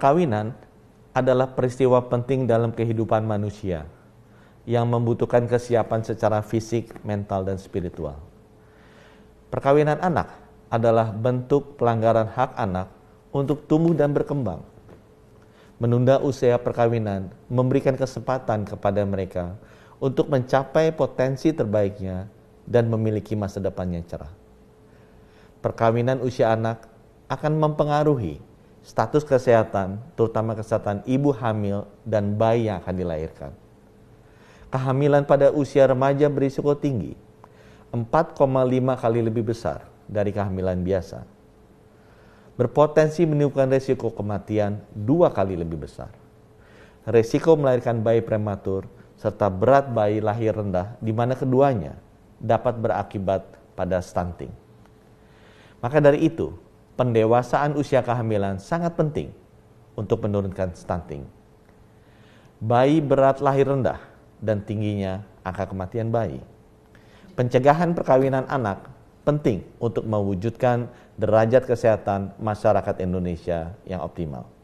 perkawinan adalah peristiwa penting dalam kehidupan manusia yang membutuhkan kesiapan secara fisik, mental, dan spiritual. Perkawinan anak adalah bentuk pelanggaran hak anak untuk tumbuh dan berkembang. Menunda usia perkawinan memberikan kesempatan kepada mereka untuk mencapai potensi terbaiknya dan memiliki masa depan yang cerah. Perkawinan usia anak akan mempengaruhi status kesehatan, terutama kesehatan ibu hamil dan bayi yang akan dilahirkan. Kehamilan pada usia remaja berisiko tinggi, 4,5 kali lebih besar dari kehamilan biasa. Berpotensi menimbulkan risiko kematian dua kali lebih besar. Risiko melahirkan bayi prematur serta berat bayi lahir rendah di mana keduanya dapat berakibat pada stunting. Maka dari itu, pendewasaan usia kehamilan sangat penting untuk menurunkan stunting. Bayi berat lahir rendah dan tingginya angka kematian bayi. Pencegahan perkawinan anak penting untuk mewujudkan derajat kesehatan masyarakat Indonesia yang optimal.